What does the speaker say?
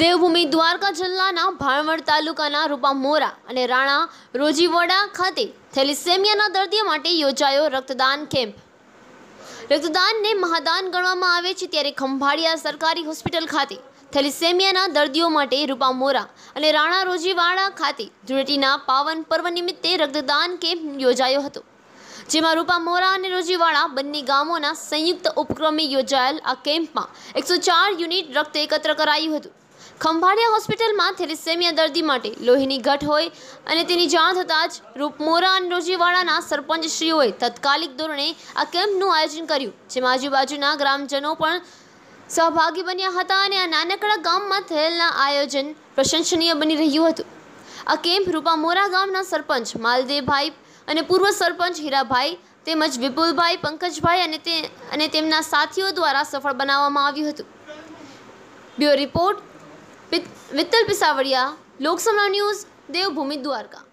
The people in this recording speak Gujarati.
દેવભૂમિ દ્વારકા જિલ્લાના ભાણવડ તાલુકાના રૂપા મોરા અને રાણા રોજીવાડા ખાતે થેલિસેમિયાના દર્દીઓ માટે યોજાયો રક્તદાન કેમ્પ રક્તદાનને મહાદાન ગણવામાં આવે છે ત્યારે ખંભાળિયા સરકારી હોસ્પિટલ ખાતે થેલિસેમિયાના દર્દીઓ માટે રૂપા મોરા અને રાણા રોજીવાડા ખાતે ધૂળેટીના પાવન પર્વ નિમિત્તે રક્તદાન કેમ્પ યોજાયો હતો જેમાં રૂપા મોરા અને રોજીવાડા બંને ગામોના સંયુક્ત ઉપક્રમે યોજાયેલ આ કેમ્પમાં એકસો યુનિટ રક્ત એકત્ર કરાયું હતું ખંભાળિયા હોસ્પિટલમાં થેલિસેમિયા દર્દી માટે લોહીની ઘટ હોય અને તેની જાણ થતાં જ રૂપમોરા અને રોજીવાડાના સરપંચશ્રીઓએ તત્કાલિક ધોરણે આ કેમ્પનું આયોજન કર્યું જેમાં આજુબાજુના ગ્રામજનો પણ સહભાગી બન્યા હતા અને આ નાનકડા ગામમાં થયેલના આયોજન પ્રશંસનીય બની રહ્યું હતું આ કેમ્પ રૂપામોરા ગામના સરપંચ માલદેવભાઈ અને પૂર્વ સરપંચ હીરાભાઈ તેમજ વિપુલભાઈ પંકજભાઈ અને તે અને તેમના સાથીઓ દ્વારા સફળ બનાવવામાં આવ્યું હતું bureau report Vitthal Pisavadiya Loksabha news Devbhumi Dwarka